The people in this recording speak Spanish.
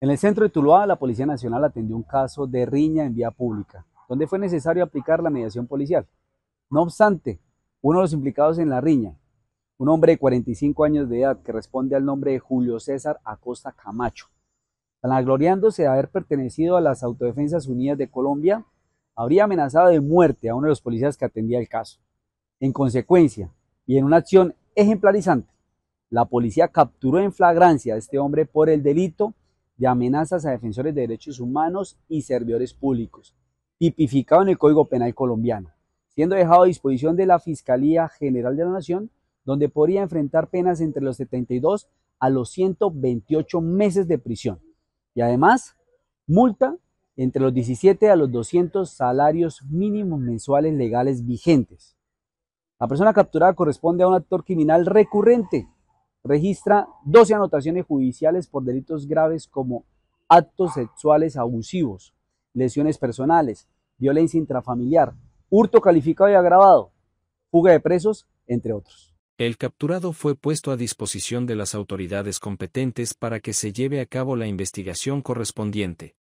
En el centro de Tuluá, la Policía Nacional atendió un caso de riña en vía pública, donde fue necesario aplicar la mediación policial. No obstante, uno de los implicados en la riña, un hombre de 45 años de edad que responde al nombre de Julio César Acosta Camacho, vanagloriándose de haber pertenecido a las Autodefensas Unidas de Colombia, habría amenazado de muerte a uno de los policías que atendía el caso. En consecuencia, y en una acción ejemplarizante, la policía capturó en flagrancia a este hombre por el delito de amenazas a defensores de derechos humanos y servidores públicos, tipificado en el Código Penal colombiano, siendo dejado a disposición de la Fiscalía General de la Nación, donde podría enfrentar penas entre los 72 a los 128 meses de prisión y además multa entre los 17 a los 200 salarios mínimos mensuales legales vigentes. La persona capturada corresponde a un actor criminal recurrente registra 12 anotaciones judiciales por delitos graves como actos sexuales abusivos, lesiones personales, violencia intrafamiliar, hurto calificado y agravado, fuga de presos, entre otros. El capturado fue puesto a disposición de las autoridades competentes para que se lleve a cabo la investigación correspondiente.